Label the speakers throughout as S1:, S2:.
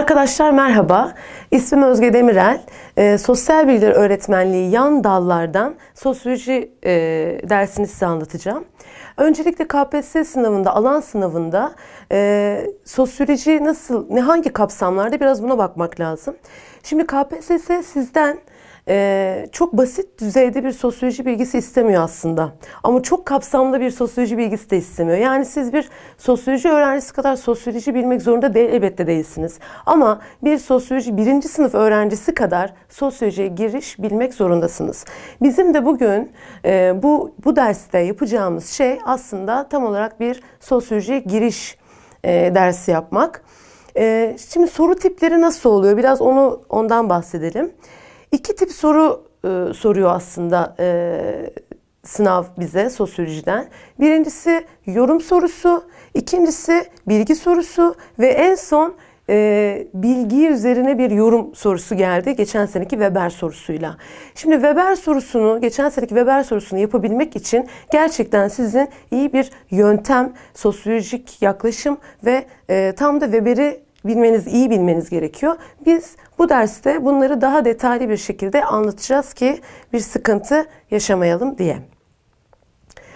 S1: Arkadaşlar merhaba. İsmim Özge Demirel. E, sosyal bilgiler öğretmenliği yan dallardan sosyoloji e, dersini size anlatacağım. Öncelikle KPSS sınavında, alan sınavında e, sosyoloji nasıl, ne hangi kapsamlarda biraz buna bakmak lazım. Şimdi KPSS sizden ee, çok basit düzeyde bir sosyoloji bilgisi istemiyor aslında. Ama çok kapsamlı bir sosyoloji bilgisi de istemiyor. Yani siz bir sosyoloji öğrencisi kadar sosyoloji bilmek zorunda değil, elbette değilsiniz. Ama bir sosyoloji birinci sınıf öğrencisi kadar sosyolojiye giriş bilmek zorundasınız. Bizim de bugün e, bu, bu derste yapacağımız şey aslında tam olarak bir sosyolojiye giriş e, dersi yapmak. E, şimdi soru tipleri nasıl oluyor? Biraz onu ondan bahsedelim. İki tip soru e, soruyor aslında e, sınav bize sosyolojiden. Birincisi yorum sorusu, ikincisi bilgi sorusu ve en son e, bilgi üzerine bir yorum sorusu geldi geçen seneki Weber sorusuyla. Şimdi Weber sorusunu, geçen seneki Weber sorusunu yapabilmek için gerçekten sizin iyi bir yöntem, sosyolojik yaklaşım ve e, tam da Weber'i bilmeniz, iyi bilmeniz gerekiyor. Biz bu derste bunları daha detaylı bir şekilde anlatacağız ki bir sıkıntı yaşamayalım diye.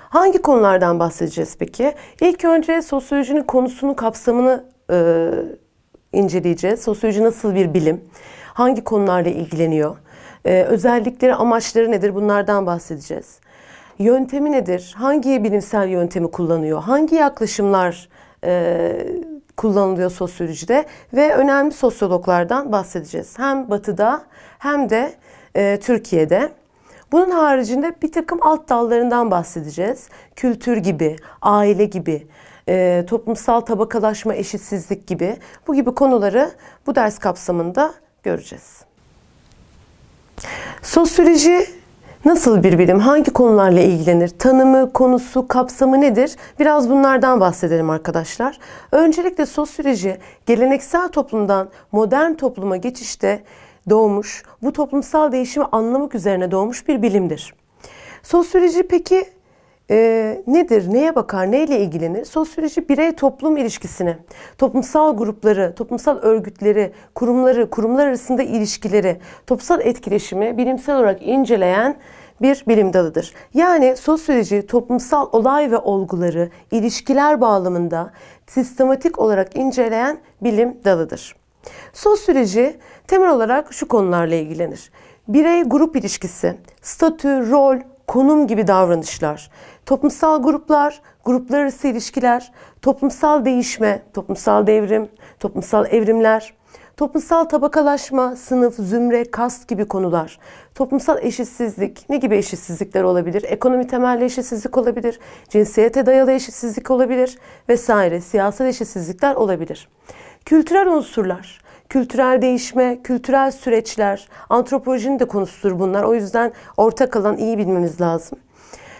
S1: Hangi konulardan bahsedeceğiz peki? İlk önce sosyolojinin konusunu, kapsamını e, inceleyeceğiz. Sosyoloji nasıl bir bilim? Hangi konularla ilgileniyor? E, özellikleri, amaçları nedir? Bunlardan bahsedeceğiz. Yöntemi nedir? Hangi bilimsel yöntemi kullanıyor? Hangi yaklaşımlar e, kullanılıyor sosyolojide ve önemli sosyologlardan bahsedeceğiz. Hem batıda hem de e, Türkiye'de. Bunun haricinde bir takım alt dallarından bahsedeceğiz. Kültür gibi, aile gibi, e, toplumsal tabakalaşma, eşitsizlik gibi bu gibi konuları bu ders kapsamında göreceğiz. Sosyoloji Nasıl bir bilim? Hangi konularla ilgilenir? Tanımı, konusu, kapsamı nedir? Biraz bunlardan bahsedelim arkadaşlar. Öncelikle sosyoloji geleneksel toplumdan modern topluma geçişte doğmuş, bu toplumsal değişimi anlamak üzerine doğmuş bir bilimdir. Sosyoloji peki e, nedir, neye bakar, neyle ilgilenir? Sosyoloji birey toplum ilişkisini, toplumsal grupları, toplumsal örgütleri, kurumları, kurumlar arasında ilişkileri, toplumsal etkileşimi bilimsel olarak inceleyen bir bilim dalıdır. Yani sosyoloji toplumsal olay ve olguları ilişkiler bağlamında sistematik olarak inceleyen bilim dalıdır. Sosyoloji temel olarak şu konularla ilgilenir. Birey grup ilişkisi, statü, rol, konum gibi davranışlar, Toplumsal gruplar, gruplar arası ilişkiler, toplumsal değişme, toplumsal devrim, toplumsal evrimler, toplumsal tabakalaşma, sınıf, zümre, kast gibi konular, toplumsal eşitsizlik, ne gibi eşitsizlikler olabilir? Ekonomi temelli eşitsizlik olabilir, cinsiyete dayalı eşitsizlik olabilir vesaire, siyasal eşitsizlikler olabilir. Kültürel unsurlar, kültürel değişme, kültürel süreçler, antropolojinin de konusudur bunlar. O yüzden ortak alan iyi bilmemiz lazım.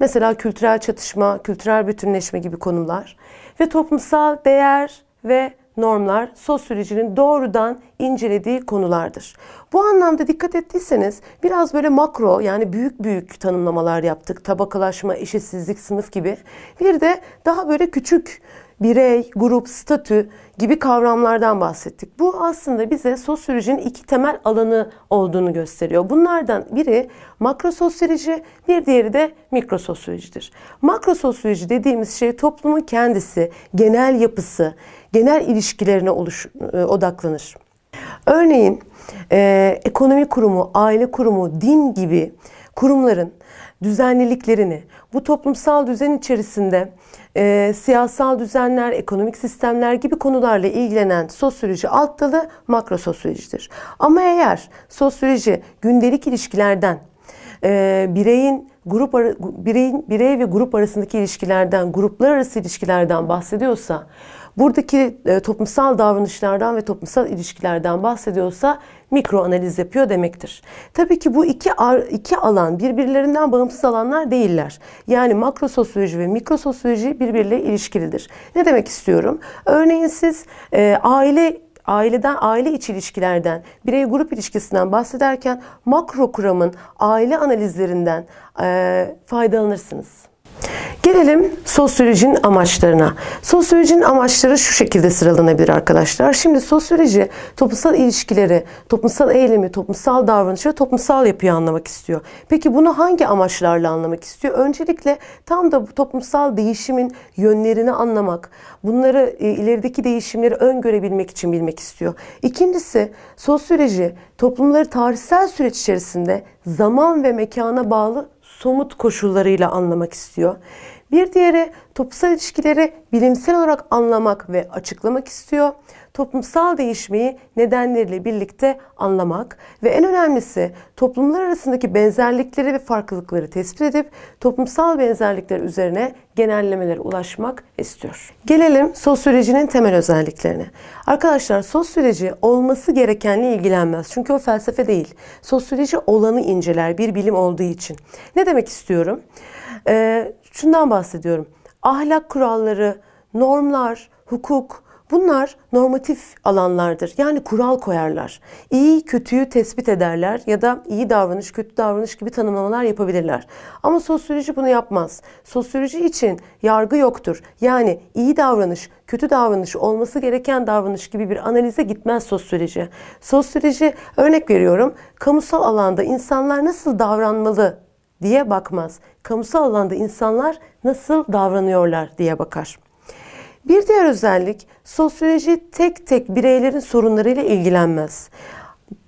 S1: Mesela kültürel çatışma, kültürel bütünleşme gibi konular ve toplumsal değer ve normlar sosyolojinin doğrudan incelediği konulardır. Bu anlamda dikkat ettiyseniz biraz böyle makro yani büyük büyük tanımlamalar yaptık. Tabakalaşma, eşitsizlik, sınıf gibi. Bir de daha böyle küçük birey, grup, statü gibi kavramlardan bahsettik. Bu aslında bize sosyolojinin iki temel alanı olduğunu gösteriyor. Bunlardan biri makrososyoloji, bir diğeri de mikrososyolojidir. Makrososyoloji dediğimiz şey toplumun kendisi, genel yapısı, genel ilişkilerine oluş, e, odaklanır. Örneğin e, ekonomi kurumu, aile kurumu, din gibi kurumların düzenliliklerini, bu toplumsal düzen içerisinde e, siyasal düzenler, ekonomik sistemler gibi konularla ilgilenen sosyoloji alt dalı makro sosyolojidir. Ama eğer sosyoloji gündelik ilişkilerden, e, bireyin grup bireyin birey ve grup arasındaki ilişkilerden, gruplar arası ilişkilerden bahsediyorsa Buradaki e, toplumsal davranışlardan ve toplumsal ilişkilerden bahsediyorsa mikro analiz yapıyor demektir. Tabii ki bu iki, iki alan birbirlerinden bağımsız alanlar değiller. Yani makro sosyoloji ve mikro sosyoloji birbiriyle ilişkilidir. Ne demek istiyorum? Örneğin siz e, aile aileden aile içi ilişkilerden, birey grup ilişkisinden bahsederken makro kuramın aile analizlerinden e, faydalanırsınız. Gelelim sosyolojinin amaçlarına. Sosyolojinin amaçları şu şekilde sıralanabilir arkadaşlar. Şimdi sosyoloji toplumsal ilişkileri, toplumsal eylemi, toplumsal davranışı ve toplumsal yapıyı anlamak istiyor. Peki bunu hangi amaçlarla anlamak istiyor? Öncelikle tam da bu toplumsal değişimin yönlerini anlamak, bunları e, ilerideki değişimleri öngörebilmek için bilmek istiyor. İkincisi sosyoloji toplumları tarihsel süreç içerisinde zaman ve mekana bağlı somut koşullarıyla anlamak istiyor. Bir diğeri toplumsal ilişkileri bilimsel olarak anlamak ve açıklamak istiyor toplumsal değişmeyi nedenleriyle birlikte anlamak ve en önemlisi toplumlar arasındaki benzerlikleri ve farklılıkları tespit edip toplumsal benzerlikler üzerine genellemelere ulaşmak istiyor. Gelelim sosyolojinin temel özelliklerine. Arkadaşlar sosyoloji olması gerekenle ilgilenmez. Çünkü o felsefe değil. Sosyoloji olanı inceler bir bilim olduğu için. Ne demek istiyorum? Ee, şundan bahsediyorum. Ahlak kuralları, normlar, hukuk, Bunlar normatif alanlardır. Yani kural koyarlar. İyi kötüyü tespit ederler ya da iyi davranış, kötü davranış gibi tanımlamalar yapabilirler. Ama sosyoloji bunu yapmaz. Sosyoloji için yargı yoktur. Yani iyi davranış, kötü davranış, olması gereken davranış gibi bir analize gitmez sosyoloji. Sosyoloji örnek veriyorum. Kamusal alanda insanlar nasıl davranmalı diye bakmaz. Kamusal alanda insanlar nasıl davranıyorlar diye bakar. Bir diğer özellik sosyoloji tek tek bireylerin sorunlarıyla ilgilenmez.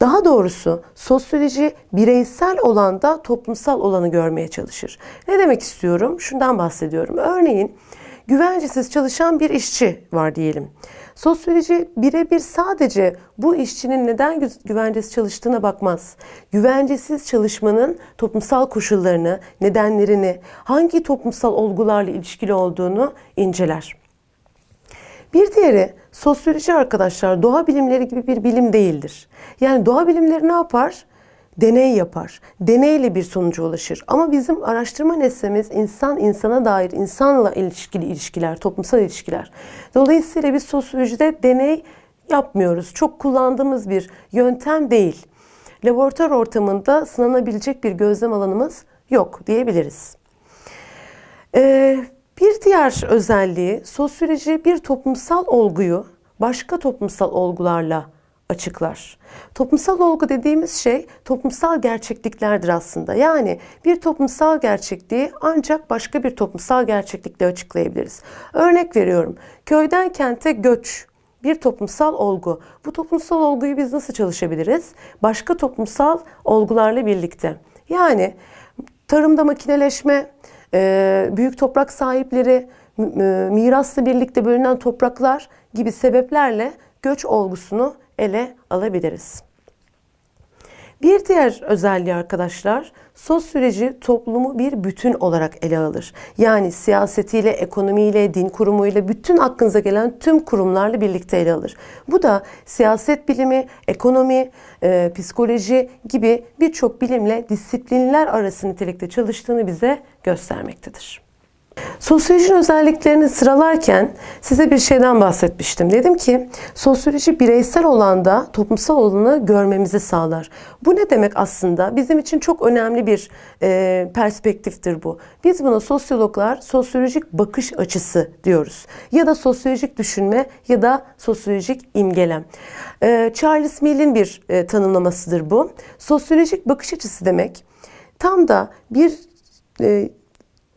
S1: Daha doğrusu sosyoloji bireysel da toplumsal olanı görmeye çalışır. Ne demek istiyorum? Şundan bahsediyorum. Örneğin güvencesiz çalışan bir işçi var diyelim. Sosyoloji birebir sadece bu işçinin neden güvencesiz çalıştığına bakmaz. Güvencesiz çalışmanın toplumsal koşullarını, nedenlerini, hangi toplumsal olgularla ilişkili olduğunu inceler. Bir diğeri sosyoloji arkadaşlar doğa bilimleri gibi bir bilim değildir. Yani doğa bilimleri ne yapar? deney yapar. Deneyle bir sonuca ulaşır. Ama bizim araştırma nesnemiz insan insana dair, insanla ilişkili ilişkiler, toplumsal ilişkiler. Dolayısıyla biz sosyolojide deney yapmıyoruz. Çok kullandığımız bir yöntem değil. Laboratuvar ortamında sınanabilecek bir gözlem alanımız yok diyebiliriz. Ee, bir diğer özelliği sosyoloji bir toplumsal olguyu başka toplumsal olgularla açıklar. Toplumsal olgu dediğimiz şey toplumsal gerçekliklerdir aslında. Yani bir toplumsal gerçekliği ancak başka bir toplumsal gerçeklikle açıklayabiliriz. Örnek veriyorum. Köyden kente göç bir toplumsal olgu. Bu toplumsal olguyu biz nasıl çalışabiliriz? Başka toplumsal olgularla birlikte. Yani tarımda makineleşme, ee, büyük toprak sahipleri mirasla birlikte bölünen topraklar gibi sebeplerle göç olgusunu ele alabiliriz. Bir diğer özelliği arkadaşlar, sos süreci toplumu bir bütün olarak ele alır. Yani siyasetiyle, ekonomiyle, din kurumuyla, bütün aklınıza gelen tüm kurumlarla birlikte ele alır. Bu da siyaset bilimi, ekonomi, e, psikoloji gibi birçok bilimle disiplinler arası nitelikte çalıştığını bize göstermektedir. Sosyolojinin özelliklerini sıralarken size bir şeyden bahsetmiştim. Dedim ki sosyoloji bireysel olanda toplumsal olanı görmemizi sağlar. Bu ne demek aslında? Bizim için çok önemli bir e, perspektiftir bu. Biz buna sosyologlar sosyolojik bakış açısı diyoruz. Ya da sosyolojik düşünme ya da sosyolojik imgelem. E, Charles Mill'in bir e, tanımlamasıdır bu. Sosyolojik bakış açısı demek tam da bir e,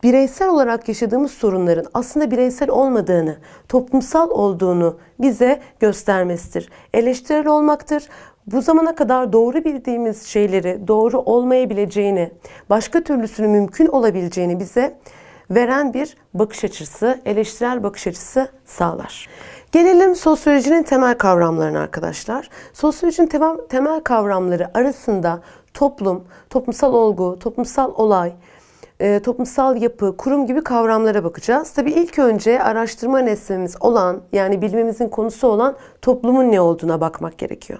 S1: bireysel olarak yaşadığımız sorunların aslında bireysel olmadığını, toplumsal olduğunu bize göstermesidir. Eleştirel olmaktır. Bu zamana kadar doğru bildiğimiz şeyleri doğru olmayabileceğini, başka türlüsünü mümkün olabileceğini bize veren bir bakış açısı, eleştirel bakış açısı sağlar. Gelelim sosyolojinin temel kavramlarına arkadaşlar. Sosyolojinin temel kavramları arasında toplum, toplumsal olgu, toplumsal olay, e, toplumsal yapı, kurum gibi kavramlara bakacağız. Tabii ilk önce araştırma nesnemiz olan yani bilimimizin konusu olan toplumun ne olduğuna bakmak gerekiyor.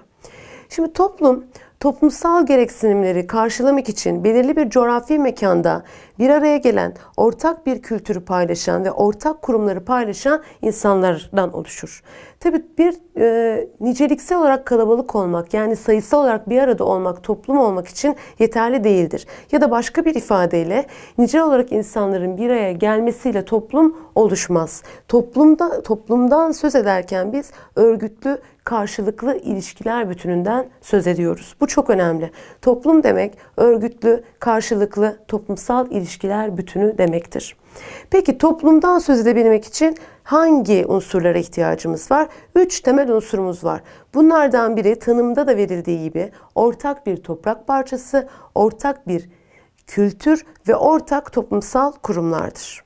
S1: Şimdi toplum toplumsal gereksinimleri karşılamak için belirli bir coğrafi mekanda bir araya gelen, ortak bir kültürü paylaşan ve ortak kurumları paylaşan insanlardan oluşur. Tabii bir e, niceliksel olarak kalabalık olmak yani sayısal olarak bir arada olmak, toplum olmak için yeterli değildir. Ya da başka bir ifadeyle nicel olarak insanların bir araya gelmesiyle toplum oluşmaz. Toplumda toplumdan söz ederken biz örgütlü karşılıklı ilişkiler bütününden söz ediyoruz. Bu çok önemli. Toplum demek örgütlü, karşılıklı, toplumsal ilişkiler ilişkiler bütünü demektir. Peki toplumdan söz edebilmek için hangi unsurlara ihtiyacımız var? Üç temel unsurumuz var. Bunlardan biri tanımda da verildiği gibi ortak bir toprak parçası, ortak bir kültür ve ortak toplumsal kurumlardır.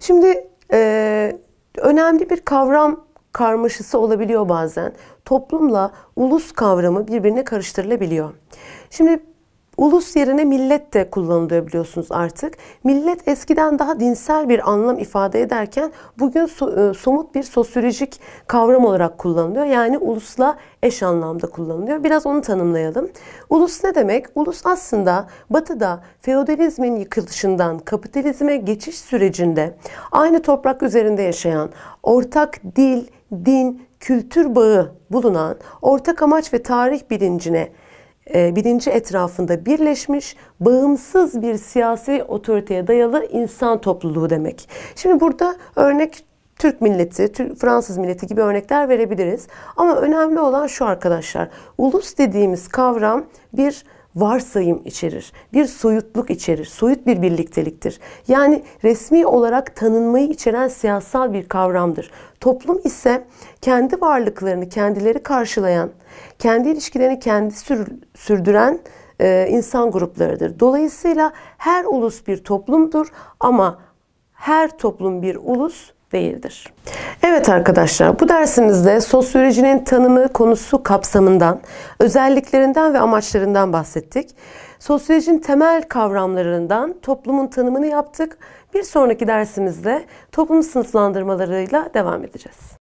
S1: Şimdi e, önemli bir kavram karmaşası olabiliyor bazen. Toplumla ulus kavramı birbirine karıştırılabiliyor. Şimdi Ulus yerine millet de kullanılıyor biliyorsunuz artık. Millet eskiden daha dinsel bir anlam ifade ederken bugün so e, somut bir sosyolojik kavram olarak kullanılıyor. Yani ulusla eş anlamda kullanılıyor. Biraz onu tanımlayalım. Ulus ne demek? Ulus aslında batıda feodalizmin yıkılışından kapitalizme geçiş sürecinde aynı toprak üzerinde yaşayan ortak dil, din, kültür bağı bulunan ortak amaç ve tarih bilincine e, bilinci etrafında birleşmiş bağımsız bir siyasi otoriteye dayalı insan topluluğu demek. Şimdi burada örnek Türk milleti, Türk, Fransız milleti gibi örnekler verebiliriz. Ama önemli olan şu arkadaşlar. Ulus dediğimiz kavram bir varsayım içerir. Bir soyutluk içerir. Soyut bir birlikteliktir. Yani resmi olarak tanınmayı içeren siyasal bir kavramdır. Toplum ise kendi varlıklarını kendileri karşılayan, kendi ilişkilerini kendi sürdüren e, insan gruplarıdır. Dolayısıyla her ulus bir toplumdur ama her toplum bir ulus değildir. Evet arkadaşlar bu dersimizde sosyolojinin tanımı konusu kapsamından, özelliklerinden ve amaçlarından bahsettik. Sosyolojinin temel kavramlarından toplumun tanımını yaptık. Bir sonraki dersimizde toplum sınıflandırmalarıyla devam edeceğiz.